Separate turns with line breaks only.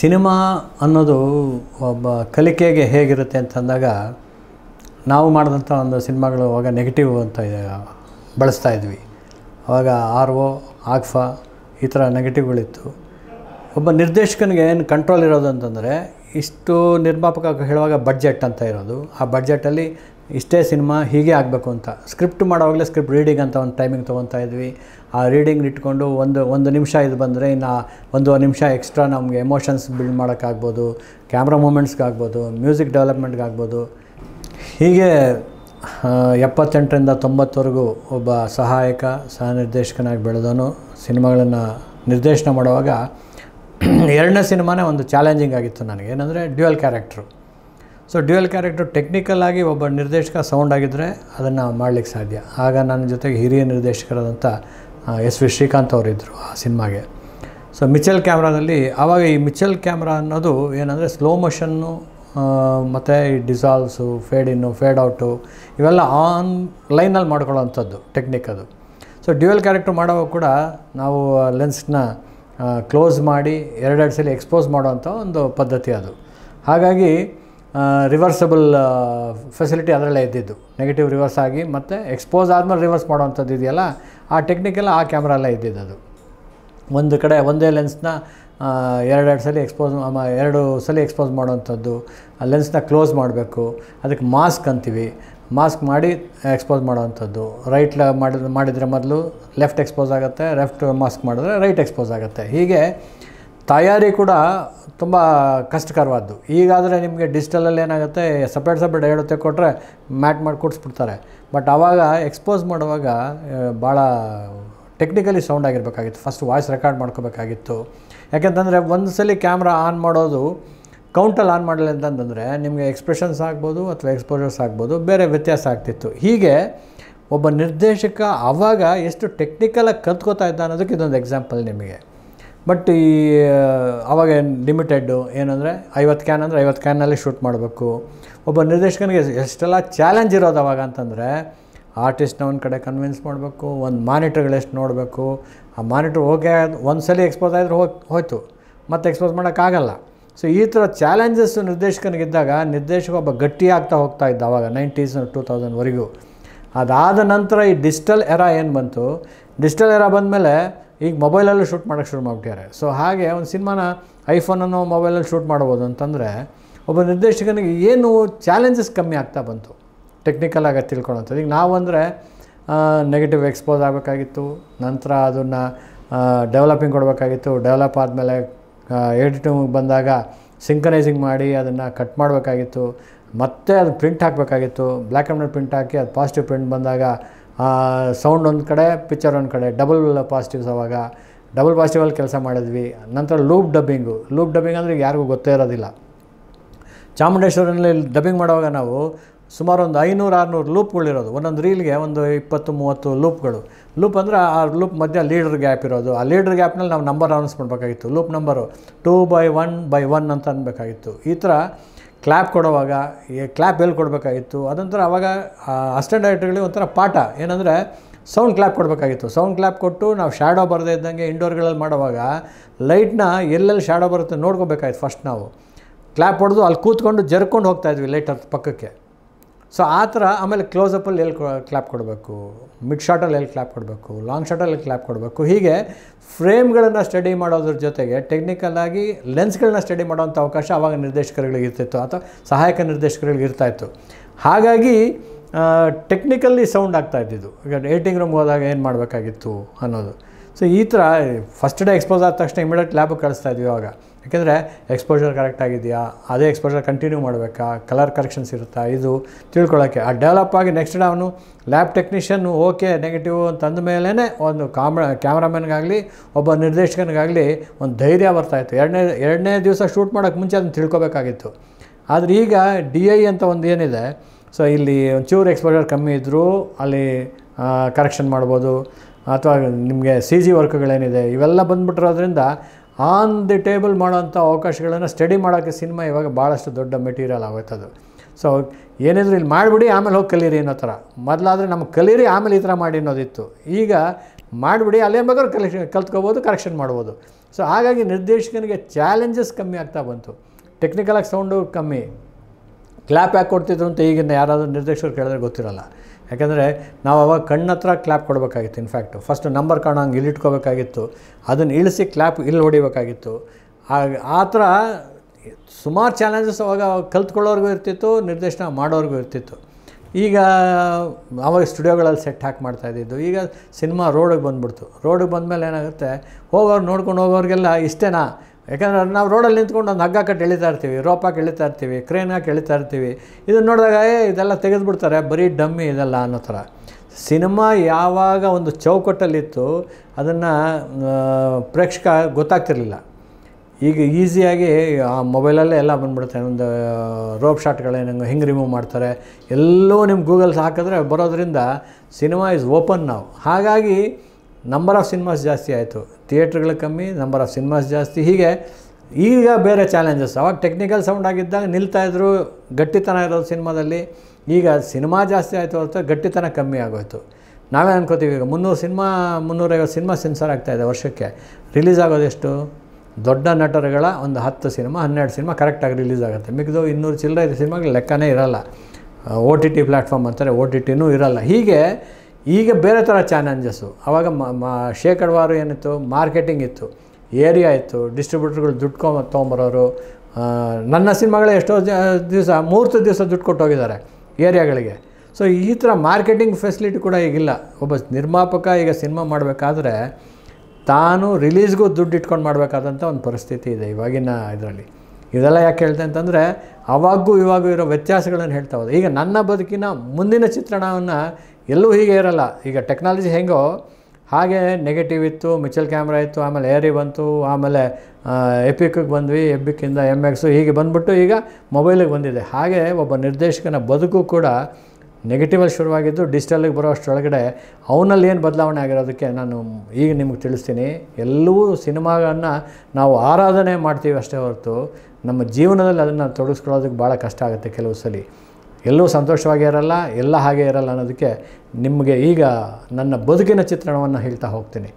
cinema ಅನ್ನೋದು ಒಬ್ಬ ಕಲಿಕೆಗೆ ಹೇಗಿರುತ್ತೆ ಅಂತಂದಾಗ ನಾವು ಮಾಡಿದಂಥ ಒಂದು ಸಿನಿಮಾಗಳು ಅವಾಗ ನೆಗೆಟಿವ್ ಅಂತ ಬಳಸ್ತಾ ಇದ್ವಿ ಆವಾಗ ಆರ್ ಒ ಆಕ್ಫಾ ಈ ಥರ ನೆಗೆಟಿವ್ಗಳಿತ್ತು ಒಬ್ಬ ನಿರ್ದೇಶಕನಿಗೆ ಏನು ಕಂಟ್ರೋಲ್ ಇರೋದು ಅಂತಂದರೆ ಇಷ್ಟು ನಿರ್ಮಾಪಕ ಹೇಳುವಾಗ ಬಡ್ಜೆಟ್ ಅಂತ ಇರೋದು ಆ ಬಡ್ಜೆಟಲ್ಲಿ ಇಷ್ಟೇ ಸಿನಿಮಾ ಹೀಗೆ ಆಗಬೇಕು ಅಂತ ಸ್ಕ್ರಿಪ್ಟ್ ಮಾಡೋವಾಗಲೇ ಸ್ಕ್ರಿಪ್ಟ್ ರೀಡಿಂಗ್ ಅಂತ ಒಂದು ಟೈಮಿಂಗ್ ತೊಗೊತಾ ಇದ್ವಿ ಆ ರೀಡಿಂಗ್ ಇಟ್ಕೊಂಡು ಒಂದು ಒಂದು ನಿಮಿಷ ಇದು ಬಂದರೆ ಇನ್ನು ಒಂದು ನಿಮಿಷ ಎಕ್ಸ್ಟ್ರಾ ನಮಗೆ ಎಮೋಷನ್ಸ್ ಬಿಲ್ಡ್ ಮಾಡೋಕ್ಕಾಗ್ಬೋದು ಕ್ಯಾಮ್ರಾ ಮೂಮೆಂಟ್ಸ್ಗಾಗ್ಬೋದು ಮ್ಯೂಸಿಕ್ ಡೆವಲಪ್ಮೆಂಟ್ಗಾಗ್ಬೋದು ಹೀಗೆ ಎಪ್ಪತ್ತೆಂಟರಿಂದ ತೊಂಬತ್ತವರೆಗೂ ಒಬ್ಬ ಸಹಾಯಕ ಸಹ ನಿರ್ದೇಶಕನಾಗಿ ಬೆಳೆದವನು ಸಿನಿಮಾಗಳನ್ನು ನಿರ್ದೇಶನ ಮಾಡುವಾಗ ಎರಡನೇ ಸಿನಿಮಾನೇ ಒಂದು ಚಾಲೆಂಜಿಂಗ್ ಆಗಿತ್ತು ನನಗೆ ಏನಂದರೆ dual character so dual character technical ಆಗಿ ಒಬ್ಬ ನಿರ್ದೇಶಕ ಸೌಂಡ್ ಆಗಿದ್ದರೆ ಅದನ್ನು ಮಾಡಲಿಕ್ಕೆ ಸಾಧ್ಯ ಆಗ ನನ್ನ ಜೊತೆಗೆ ಹಿರಿಯ ನಿರ್ದೇಶಕರಾದಂಥ ಎಸ್ ವಿ ಶ್ರೀಕಾಂತ್ ಅವರಿದ್ದರು ಆ ಸಿನಿಮಾಗೆ ಸೊ ಮಿಚಲ್ ಕ್ಯಾಮ್ರಾದಲ್ಲಿ ಆವಾಗ ಈ ಮಿಚಲ್ ಕ್ಯಾಮ್ರಾ ಅನ್ನೋದು ಏನಂದರೆ ಸ್ಲೋ ಮೋಷನ್ನು ಮತ್ತು ಈ dissolves fade in fade out ಇವೆಲ್ಲ ಆನ್ ಲೈನಲ್ಲಿ ಮಾಡ್ಕೊಳ್ಳೋವಂಥದ್ದು ಟೆಕ್ನಿಕ್ ಅದು ಸೊ ಡ್ಯೂಯಲ್ ಕ್ಯಾರೆಕ್ಟರ್ ಮಾಡೋವಾಗ ಕೂಡ ನಾವು ಲೆನ್ಸ್ನ ಕ್ಲೋಸ್ ಮಾಡಿ ಎರಡೆರಡು ಸಲ ಎಕ್ಸ್ಪೋಸ್ ಮಾಡೋವಂಥ ಒಂದು ಪದ್ಧತಿ ಅದು ಹಾಗಾಗಿ ರಿವರ್ಸಬಲ್ ಫೆಸಿಲಿಟಿ ಅದರಲ್ಲೇ ಇದ್ದಿದ್ದು ನೆಗೆಟಿವ್ ರಿವರ್ಸ್ ಆಗಿ ಮತ್ತು ಎಕ್ಸ್ಪೋಸ್ ಆದಮೇಲೆ ರಿವರ್ಸ್ ಮಾಡೋವಂಥದ್ದು ಇದೆಯಲ್ಲ ಆ ಟೆಕ್ನಿಕೆಲ್ಲ ಆ ಕ್ಯಾಮ್ರಲ್ಲೇ ಇದ್ದಿದ್ದು ಅದು ಒಂದು ಕಡೆ ಒಂದೇ ಲೆನ್ಸ್ನ ಎರಡೆರಡು ಸಲ ಎಕ್ಸ್ಪೋಸ್ ಎರಡು ಸಲ ಎಕ್ಸ್ಪೋಸ್ ಮಾಡುವಂಥದ್ದು ಆ ಲೆನ್ಸ್ನ ಕ್ಲೋಸ್ ಮಾಡಬೇಕು ಅದಕ್ಕೆ ಮಾಸ್ಕ್ ಅಂತೀವಿ ಮಾಸ್ಕ್ ಮಾಡಿ ಎಕ್ಸ್ಪೋಸ್ ಮಾಡೋವಂಥದ್ದು ರೈಟ್ ಮಾಡಿದ್ರೆ ಮೊದಲು ಲೆಫ್ಟ್ ಎಕ್ಸ್ಪೋಸ್ ಆಗುತ್ತೆ ಲೆಫ್ಟ್ ಮಾಸ್ಕ್ ಮಾಡಿದ್ರೆ ರೈಟ್ ಎಕ್ಸ್ಪೋಸ್ ಆಗುತ್ತೆ ಹೀಗೆ ತಯಾರಿ ಕೂಡ ತುಂಬ ಕಷ್ಟಕರವಾದ್ದು ಈಗಾದರೆ ನಿಮಗೆ ಡಿಜಿಟಲಲ್ಲಿ ಏನಾಗುತ್ತೆ ಸಪ್ರೇಟ್ ಸಪ್ರೇಟ್ ಹೇಳುತ್ತೆ ಕೊಟ್ಟರೆ ಮ್ಯಾಟ್ ಮಾಡಿ ಕೊಡಿಸ್ಬಿಡ್ತಾರೆ ಬಟ್ ಆವಾಗ ಎಕ್ಸ್ಪೋಸ್ ಮಾಡುವಾಗ ಭಾಳ ಟೆಕ್ನಿಕಲಿ ಸೌಂಡ್ ಆಗಿರಬೇಕಾಗಿತ್ತು ಫಸ್ಟ್ ವಾಯ್ಸ್ ರೆಕಾರ್ಡ್ ಮಾಡ್ಕೋಬೇಕಾಗಿತ್ತು ಯಾಕೆಂತಂದರೆ ಒಂದು ಸಲ ಕ್ಯಾಮ್ರಾ ಆನ್ ಮಾಡೋದು ಕೌಂಟಲ್ಲಿ ಆನ್ ಮಾಡಲಿಲ್ಲ ಅಂತಂದರೆ ನಿಮಗೆ ಎಕ್ಸ್ಪ್ರೆಷನ್ಸ್ ಆಗ್ಬೋದು ಅಥವಾ ಎಕ್ಸ್ಪೋಜರ್ಸ್ ಆಗ್ಬೋದು ಬೇರೆ ವ್ಯತ್ಯಾಸ ಆಗ್ತಿತ್ತು ಹೀಗೆ ಒಬ್ಬ ನಿರ್ದೇಶಕ ಆವಾಗ ಎಷ್ಟು ಟೆಕ್ನಿಕಲಾಗಿ ಕಲ್ತ್ಕೋತಾ ಇದ್ದ ಅನ್ನೋದಕ್ಕೆ ಇದೊಂದು ಎಕ್ಸಾಂಪಲ್ ನಿಮಗೆ ಬಟ್ ಈ ಅವಾಗ ಏನು ಲಿಮಿಟೆಡ್ಡು ಏನಂದರೆ ಐವತ್ತು ಕ್ಯಾನ್ ಅಂದರೆ ಐವತ್ತು ಕ್ಯಾನಲ್ಲಿ ಶೂಟ್ ಮಾಡಬೇಕು ಒಬ್ಬ ನಿರ್ದೇಶಕನಿಗೆ ಎಷ್ಟೆಲ್ಲ ಚಾಲೆಂಜ್ ಇರೋದು ಅವಾಗ ಅಂತಂದರೆ ಆರ್ಟಿಸ್ಟ್ನ ಒಂದು ಕಡೆ ಕನ್ವಿನ್ಸ್ ಮಾಡಬೇಕು ಒಂದು ಎಷ್ಟು ನೋಡಬೇಕು ಆ ಮಾನಿಟ್ರ್ ಓಕೆ ಒಂದು ಸಲ ಎಕ್ಸ್ಪೋಸ್ ಆದರೆ ಹೋಗಿ ಹೋಯ್ತು ಮತ್ತೆ ಎಕ್ಸ್ಪೋಸ್ ಮಾಡೋಕ್ಕಾಗಲ್ಲ ಸೊ ಈ ಥರ ಚಾಲೆಂಜಸ್ ನಿರ್ದೇಶಕನಿಗಿದ್ದಾಗ ನಿರ್ದೇಶಕ ಒಬ್ಬ ಗಟ್ಟಿಯಾಗ್ತಾ ಹೋಗ್ತಾ ಇದ್ದ ಅವಾಗ ನೈಂಟೀಸ್ ಟೂ ತೌಸಂಡ್ವರೆಗೂ ಅದಾದ ನಂತರ ಈ ಡಿಜಿಟಲ್ ಎರಾ ಏನು ಬಂತು ಡಿಜಿಟಲ್ ಎರಾ ಬಂದಮೇಲೆ ಈಗ ಮೊಬೈಲಲ್ಲೂ ಶೂಟ್ ಮಾಡೋಕ್ಕೆ ಶುರು ಮಾಡಿಬಿಟ್ಟಾರೆ ಸೊ ಹಾಗೆ ಒಂದು ಸಿನಿಮಾನ ಐಫೋನನ್ನು ಮೊಬೈಲಲ್ಲಿ ಶೂಟ್ ಮಾಡ್ಬೋದು ಅಂತಂದರೆ ಒಬ್ಬ ನಿರ್ದೇಶಕನಿಗೆ ಏನು ಚಾಲೆಂಜಸ್ ಕಮ್ಮಿ ಆಗ್ತಾ ಬಂತು ಟೆಕ್ನಿಕಲ್ ಆಗಿ ತಿಳ್ಕೊಳ್ಳೋಂಥದ್ದು ಈಗ ನಾವು ಅಂದರೆ ನೆಗೆಟಿವ್ ಎಕ್ಸ್ಪೋಸ್ ಆಗಬೇಕಾಗಿತ್ತು ನಂತರ ಅದನ್ನು ಡೆವಲಪಿಂಗ್ ಕೊಡಬೇಕಾಗಿತ್ತು ಡೆವಲಪ್ ಆದಮೇಲೆ ಎಡಿಟಿಂಗ್ ಬಂದಾಗ ಸಿಂಕನೈಸಿಂಗ್ ಮಾಡಿ ಅದನ್ನು ಕಟ್ ಮಾಡಬೇಕಾಗಿತ್ತು ಮತ್ತೆ ಅದು ಪ್ರಿಂಟ್ ಹಾಕಬೇಕಾಗಿತ್ತು ಬ್ಲ್ಯಾಕ್ ಆ್ಯಂಡ್ ವೈಟ್ ಪ್ರಿಂಟ್ ಹಾಕಿ ಅದು ಪಾಸಿಟಿವ್ ಪ್ರಿಂಟ್ ಬಂದಾಗ ಸೌಂಡ್ ಒಂದು ಕಡೆ ಪಿಕ್ಚರ್ ಒಂದು ಕಡೆ ಡಬಲ್ ಪಾಸಿಟಿವ್ಸ್ ಅವಾಗ ಡಬಲ್ ಪಾಸಿಟಿವಲ್ಲಿ ಕೆಲಸ ಮಾಡಿದ್ವಿ ನಂತರ ಲೂಪ್ ಡಬ್ಬಿಂಗು ಲೂಪ್ ಡಬ್ಬಿಂಗ್ ಅಂದರೆ ಯಾರಿಗೂ ಗೊತ್ತೇ ಇರೋದಿಲ್ಲ ಚಾಮುಂಡೇಶ್ವರನಲ್ಲಿ ಡಬ್ಬಿಂಗ್ ಮಾಡುವಾಗ ನಾವು ಸುಮಾರು ಒಂದು ಐನೂರು ಆರುನೂರು ಲೂಪ್ಗಳಿರೋದು ಒಂದೊಂದು ರೀಲ್ಗೆ ಒಂದು ಇಪ್ಪತ್ತು ಮೂವತ್ತು ಲೂಪ್ಗಳು ಲೂಪ್ ಅಂದರೆ ಆ ಲೂಪ್ ಮಧ್ಯೆ ಲೀಡರ್ ಗ್ಯಾಪ್ ಇರೋದು ಆ ಲೀಡರ್ ಗ್ಯಾಪ್ನಲ್ಲಿ ನಾವು ನಂಬರ್ ಅನೌನ್ಸ್ ಮಾಡಬೇಕಾಗಿತ್ತು loop number two by one by one ಅಂತ ಅನ್ಬೇಕಾಗಿತ್ತು ಈ ಥರ ಕ್ಲ್ಯಾಪ್ ಕೊಡೋವಾಗ ಕ್ಲ್ಯಾಪ್ ಕೊಡಬೇಕಾಗಿತ್ತು ಅದೊಂಥರ ಅವಾಗ ಅಸ್ಟೆಂಟ್ ಡೈರೆಕ್ಟರ್ಗಳಿಗೆ ಒಂಥರ ಪಾಠ ಏನಂದರೆ ಸೌಂಡ್ ಕ್ಲ್ಯಾಪ್ ಕೊಡಬೇಕಾಗಿತ್ತು ಸೌಂಡ್ ಕ್ಲ್ಯಾಪ್ ಕೊಟ್ಟು ನಾವು ಶ್ಯಾಡೋ ಬರದೇ ಇದ್ದಂಗೆ ಇಂಡೋರ್ಗಳಲ್ಲಿ ಮಾಡುವಾಗ ಲೈಟ್ನ ಎಲ್ಲೆಲ್ಲಿ ಶ್ಯಾಡೋ ಬರುತ್ತೆ ನೋಡ್ಕೋಬೇಕಾಯ್ತು ಫಸ್ಟ್ ನಾವು ಕ್ಲ್ಯಾಪ್ ಹೊಡೆದು ಅಲ್ಲಿ ಕೂತ್ಕೊಂಡು ಜರ್ಕೊಂಡು ಹೋಗ್ತಾಯಿದ್ವಿ ಲೈಟ್ ಪಕ್ಕಕ್ಕೆ ಸೊ ಆ ಥರ ಆಮೇಲೆ ಕ್ಲೋಸಪ್ಪಲ್ಲಿ ಎಲ್ಲಿ ಕ್ಲಾಪ್ ಕೊಡಬೇಕು ಮಿಡ್ ಶಾಟಲ್ಲಿ ಎಲ್ಲಿ ಕ್ಲಾಪ್ ಕೊಡಬೇಕು ಲಾಂಗ್ ಶಾಟಲ್ಲಿ ಕ್ಲಾಪ್ ಕೊಡಬೇಕು ಹೀಗೆ ಫ್ರೇಮ್ಗಳನ್ನು ಸ್ಟಡಿ ಮಾಡೋದ್ರ ಜೊತೆಗೆ ಟೆಕ್ನಿಕಲಾಗಿ ಲೆನ್ಸ್ಗಳನ್ನ ಸ್ಟಡಿ ಮಾಡೋವಂಥ ಅವಕಾಶ ಆವಾಗ ನಿರ್ದೇಶಕರುಗಳಿಗೆ ಇರ್ತಿತ್ತು ಅಥವಾ ಸಹಾಯಕ ನಿರ್ದೇಶಕರಿಗೆ ಇರ್ತಾಯಿತ್ತು ಹಾಗಾಗಿ ಟೆಕ್ನಿಕಲ್ಲಿ ಸೌಂಡ್ ಆಗ್ತಾ ಇದ್ದಿದ್ದು ಈಗ ಏಟಿಂಗ್ ರೂಮ್ಗೆ ಹೋದಾಗ ಏನು ಮಾಡಬೇಕಾಗಿತ್ತು ಅನ್ನೋದು ಸೊ ಈ ಥರ ಫಸ್ಟ್ ಡೇ ಎಕ್ಸ್ಪೋಸ್ ಆದ ತಕ್ಷಣ ಇಮಿಡಿಯೇಟ್ ಲ್ಯಾಬ್ ಕಳಿಸ್ತಾ ಇದ್ವಿ ಇವಾಗ ಯಾಕೆಂದರೆ ಎಕ್ಸ್ಪೋಜರ್ ಕರೆಕ್ಟ್ ಆಗಿದೆಯಾ ಅದೇ ಎಕ್ಸ್ಪೋಜರ್ ಕಂಟಿನ್ಯೂ ಮಾಡಬೇಕಾ ಕಲರ್ ಕರೆಕ್ಷನ್ಸ್ ಇರುತ್ತಾ ಇದು ತಿಳ್ಕೊಳ್ಳೋಕ್ಕೆ ಆ ಡೆವಲಪ್ ಆಗಿ ನೆಕ್ಸ್ಟ್ ಡೇ ಅವನು ಲ್ಯಾಬ್ ಟೆಕ್ನಿಷಿಯನ್ನು ಓಕೆ ನೆಗೆಟಿವ್ ಅಂದ ಮೇಲೇ ಒಂದು ಕಾಮ ಕ್ಯಾಮ್ರಾಮನ್ಗಾಗಲಿ ಒಬ್ಬ ನಿರ್ದೇಶಕನಿಗಾಗಲಿ ಒಂದು ಧೈರ್ಯ ಬರ್ತಾಯಿತ್ತು ಎರಡನೇ ಎರಡನೇ ದಿವಸ ಶೂಟ್ ಮಾಡೋಕ್ಕೆ ಮುಂಚೆ ಅದನ್ನು ತಿಳ್ಕೊಬೇಕಾಗಿತ್ತು ಆದರೆ ಈಗ ಡಿ ಐ ಅಂತ ಒಂದು ಏನಿದೆ ಸೊ ಇಲ್ಲಿ ಒಂಚೂರು ಎಕ್ಸ್ಪೋಜರ್ ಕಮ್ಮಿ ಇದ್ದರೂ ಅಲ್ಲಿ ಕರೆಕ್ಷನ್ ಮಾಡ್ಬೋದು ಅಥವಾ ನಿಮಗೆ ಸಿ ಜಿ ವರ್ಕ್ಗಳೇನಿದೆ ಇವೆಲ್ಲ ಬಂದ್ಬಿಟ್ಟಿರೋದ್ರಿಂದ ಆನ್ ದಿ ಟೇಬಲ್ ಮಾಡೋಂಥ ಅವಕಾಶಗಳನ್ನು ಸ್ಟಡಿ ಮಾಡೋಕ್ಕೆ ಸಿನಿಮಾ ಇವಾಗ ಭಾಳಷ್ಟು ದೊಡ್ಡ ಮೆಟೀರಿಯಲ್ ಆಗುತ್ತದು ಸೊ ಏನಿದ್ರು ಇಲ್ಲಿ ಮಾಡಿಬಿಡಿ ಆಮೇಲೆ ಹೋಗಿ ಕಲೀರಿ ಅನ್ನೋ ಥರ ಮೊದಲಾದರೆ ನಮ್ಗೆ ಕಲೀರಿ ಆಮೇಲೆ ಈ ಥರ ಮಾಡಿ ಅನ್ನೋದಿತ್ತು ಈಗ ಮಾಡಿಬಿಡಿ ಅಲ್ಲೇ ಬೇಕಾದ್ರೂ ಕಲೆಕ್ಷನ್ ಕಲ್ತ್ಕೋಬೋದು ಕರೆಕ್ಷನ್ ಮಾಡ್ಬೋದು ಸೊ ಹಾಗಾಗಿ ನಿರ್ದೇಶಕನಿಗೆ ಚಾಲೆಂಜಸ್ ಕಮ್ಮಿ ಆಗ್ತಾ ಬಂತು ಟೆಕ್ನಿಕಲಾಗಿ ಸೌಂಡು ಕಮ್ಮಿ ಕ್ಲ್ಯಾಪ್ ಯಾಕೆ ಕೊಡ್ತಿದ್ರು ಅಂತ ಈಗಿನ ಯಾರಾದರೂ ನಿರ್ದೇಶಕರು ಕೇಳಿದ್ರೆ ಗೊತ್ತಿರೋಲ್ಲ ಯಾಕೆಂದರೆ ನಾವು ಅವಾಗ ಕಣ್ಣತ್ರ ಕ್ಲ್ಯಾಪ್ ಕೊಡಬೇಕಾಗಿತ್ತು ಇನ್ಫ್ಯಾಕ್ಟ್ ಫಸ್ಟ್ ನಂಬರ್ ಕಾಣೋ ಹಂಗೆ ಇಲ್ಲಿಟ್ಕೋಬೇಕಾಗಿತ್ತು ಅದನ್ನು ಇಳಿಸಿ ಕ್ಲ್ಯಾಪ್ ಇಲ್ಲಿ ಹೊಡಿಬೇಕಾಗಿತ್ತು ಆ ಥರ ಸುಮಾರು ಚಾಲೆಂಜಸ್ ಅವಾಗ ಕಲ್ತ್ಕೊಳ್ಳೋರ್ಗೂ ಇರ್ತಿತ್ತು ನಿರ್ದೇಶನ ಮಾಡೋರಿಗೂ ಇರ್ತಿತ್ತು ಈಗ ಅವಾಗ ಸ್ಟುಡಿಯೋಗಳಲ್ಲಿ ಸೆಟ್ ಹಾಕಿ ಇದ್ದಿದ್ದು ಈಗ ಸಿನಿಮಾ ರೋಡಿಗೆ ಬಂದುಬಿಡ್ತು ರೋಡಿಗೆ ಬಂದಮೇಲೆ ಏನಾಗುತ್ತೆ ಹೋಗೋರು ನೋಡ್ಕೊಂಡು ಹೋಗೋರಿಗೆಲ್ಲ ಇಷ್ಟೇನಾ ಯಾಕಂದ್ರೆ ನಾವು ರೋಡಲ್ಲಿ ನಿಂತ್ಕೊಂಡು ಒಂದು ಹಗ್ಗ ಕಟ್ಟಿ ಎಳಿತಾ ಇರ್ತೀವಿ ರೋಪ್ ಹಾಕಿ ಎಳಿತಾ ಇರ್ತೀವಿ ಕ್ರೇನ್ ಹಾಕಿ ಎಳಿತಾ ಇರ್ತೀವಿ ಇದನ್ನು ನೋಡಿದಾಗ ಇದೆಲ್ಲ ತೆಗೆದುಬಿಡ್ತಾರೆ ಬರೀ ಡಮ್ಮಿ ಇದೆಲ್ಲ ಅನ್ನೋ ಥರ ಸಿನಿಮಾ ಯಾವಾಗ ಒಂದು ಚೌಕಟ್ಟಲ್ಲಿತ್ತು ಅದನ್ನು ಪ್ರೇಕ್ಷಕ ಗೊತ್ತಾಗ್ತಿರಲಿಲ್ಲ ಈಗ ಈಸಿಯಾಗಿ ಆ ಮೊಬೈಲಲ್ಲೇ ಎಲ್ಲ ಬಂದುಬಿಡುತ್ತೆ ಒಂದು ರೋಪ್ ಶಾಟ್ಗಳೇನಂಗೆ ಹೆಂಗೆ ರಿಮೂವ್ ಮಾಡ್ತಾರೆ ಎಲ್ಲೋ ನಿಮ್ಮ ಗೂಗಲ್ಸ್ ಹಾಕಿದ್ರೆ ಬರೋದರಿಂದ ಸಿನಿಮಾ ಇಸ್ ಓಪನ್ ನಾವು ಹಾಗಾಗಿ ನಂಬರ್ ಆಫ್ ಸಿನಿಮಾಸ್ ಜಾಸ್ತಿ ಆಯಿತು ಥಿಯೇಟ್ರ್ಗಳು ಕಮ್ಮಿ ನಂಬರ್ ಆಫ್ ಸಿನಿಮಾಸ್ ಜಾಸ್ತಿ ಹೀಗೆ ಈಗ ಬೇರೆ ಚಾಲೆಂಜಸ್ ಅವಾಗ ಟೆಕ್ನಿಕಲ್ ಸೌಂಡ್ ಆಗಿದ್ದಾಗ ನಿಲ್ತಾಯಿದ್ರು ಗಟ್ಟಿತನ ಇರೋದು ಸಿನಿಮಾದಲ್ಲಿ ಈಗ ಸಿನಿಮಾ ಜಾಸ್ತಿ ಆಯಿತು ಅಂತ ಗಟ್ಟಿತನ ಕಮ್ಮಿ ಆಗೋಯಿತು ನಾವೇ ಅನ್ಕೋತೀವಿ ಈಗ ಮುನ್ನೂರು ಸಿನಿಮಾ ಮುನ್ನೂರೈವತ್ತು ಸಿನಿಮಾ ಸೆನ್ಸರ್ ಆಗ್ತಾಯಿದೆ ವರ್ಷಕ್ಕೆ ರಿಲೀಸ್ ಆಗೋದೆಷ್ಟು ದೊಡ್ಡ ನಟರುಗಳ ಒಂದು ಹತ್ತು ಸಿನಿಮಾ ಹನ್ನೆರಡು ಸಿನಿಮಾ ಕರೆಕ್ಟಾಗಿ ರಿಲೀಸ್ ಆಗುತ್ತೆ ಮಿಗ್ದು ಇನ್ನೂರು ಚಿಲ್ಲರೆ ಸಿನಿಮಾಗಳು ಲೆಕ್ಕನೇ ಇರೋಲ್ಲ ಓ ಟಿ ಟಿ ಪ್ಲ್ಯಾಟ್ಫಾರ್ಮ್ ಅಂತಾರೆ ಓ ಟಿ ಟಿನೂ ಇರೋಲ್ಲ ಹೀಗೆ ಈಗ ಬೇರೆ ಥರ ಚಾಲೆಂಜಸ್ಸು ಆವಾಗ ಶೇಕಡವಾರು ಏನಿತ್ತು ಮಾರ್ಕೆಟಿಂಗ್ ಇತ್ತು ಏರಿಯಾ ಇತ್ತು ಡಿಸ್ಟ್ರಿಬ್ಯೂಟರ್ಗಳು ದುಡ್ಡು ತೊಗೊಂಬರೋರು ನನ್ನ ಸಿನಿಮಾಗಳೇ ಎಷ್ಟೋ ದಿವಸ ಮೂರ್ತ ದಿವಸ ದುಡ್ಡು ಕೊಟ್ಟು ಹೋಗಿದ್ದಾರೆ ಏರಿಯಾಗಳಿಗೆ ಸೊ ಈ ಥರ ಮಾರ್ಕೆಟಿಂಗ್ ಫೆಸಿಲಿಟಿ ಕೂಡ ಈಗಿಲ್ಲ ಒಬ್ಬ ನಿರ್ಮಾಪಕ ಈಗ ಸಿನಿಮಾ ಮಾಡಬೇಕಾದ್ರೆ ತಾನು ರಿಲೀಸ್ಗೂ ದುಡ್ಡು ಇಟ್ಕೊಂಡು ಮಾಡಬೇಕಾದಂಥ ಒಂದು ಪರಿಸ್ಥಿತಿ ಇದೆ ಇವಾಗಿನ ಇದರಲ್ಲಿ ಇದೆಲ್ಲ ಯಾಕೆ ಹೇಳ್ತೆ ಅಂತಂದರೆ ಅವಾಗೂ ಇವಾಗೂ ಇರೋ ವ್ಯತ್ಯಾಸಗಳನ್ನು ಹೇಳ್ತಾ ಹೋದೆ ಈಗ ನನ್ನ ಬದುಕಿನ ಮುಂದಿನ ಚಿತ್ರಣವನ್ನು ಎಲ್ಲೂ ಹೀಗೆ ಇರಲ್ಲ ಈಗ ಟೆಕ್ನಾಲಜಿ ಹೆಂಗೋ ಹಾಗೆ ನೆಗೆಟಿವ್ ಇತ್ತು ಮಿಚಲ್ ಕ್ಯಾಮ್ರಾ ಇತ್ತು ಆಮೇಲೆ ಏರಿ ಬಂತು ಆಮೇಲೆ ಎಪಿಕ್ಗೆ ಬಂದ್ವಿ ಎಪಿಕ್ಕಿಂದ ಎಮ್ ಎಕ್ಸು ಹೀಗೆ ಬಂದ್ಬಿಟ್ಟು ಈಗ ಮೊಬೈಲಿಗೆ ಬಂದಿದೆ ಹಾಗೆ ಒಬ್ಬ ನಿರ್ದೇಶಕನ ಬದುಕು ಕೂಡ ನೆಗೆಟಿವಲ್ಲಿ ಶುರುವಾಗಿದ್ದು ಡಿಜಿಟಲಿಗೆ ಬರೋ ಅಷ್ಟರೊಳಗಡೆ ಅವನಲ್ಲಿ ಏನು ಬದಲಾವಣೆ ಆಗಿರೋದಕ್ಕೆ ನಾನು ಈಗ ನಿಮಗೆ ತಿಳಿಸ್ತೀನಿ ಎಲ್ಲವೂ ಸಿನಿಮಾಗಳನ್ನು ನಾವು ಆರಾಧನೆ ಮಾಡ್ತೀವಿ ಅಷ್ಟೇ ಹೊರತು ನಮ್ಮ ಜೀವನದಲ್ಲಿ ಅದನ್ನು ತೊಡಗಿಸ್ಕೊಳ್ಳೋದಕ್ಕೆ ಭಾಳ ಕಷ್ಟ ಆಗುತ್ತೆ ಕೆಲವು ಸಲ ಎಲ್ಲೂ ಸಂತೋಷವಾಗಿ ಇರಲ್ಲ ಎಲ್ಲ ಹಾಗೆ ಇರಲ್ಲ ಅನ್ನೋದಕ್ಕೆ ನಿಮಗೆ ಈಗ ನನ್ನ ಬದುಕಿನ ಚಿತ್ರಣವನ್ನು ಹೇಳ್ತಾ ಹೋಗ್ತೀನಿ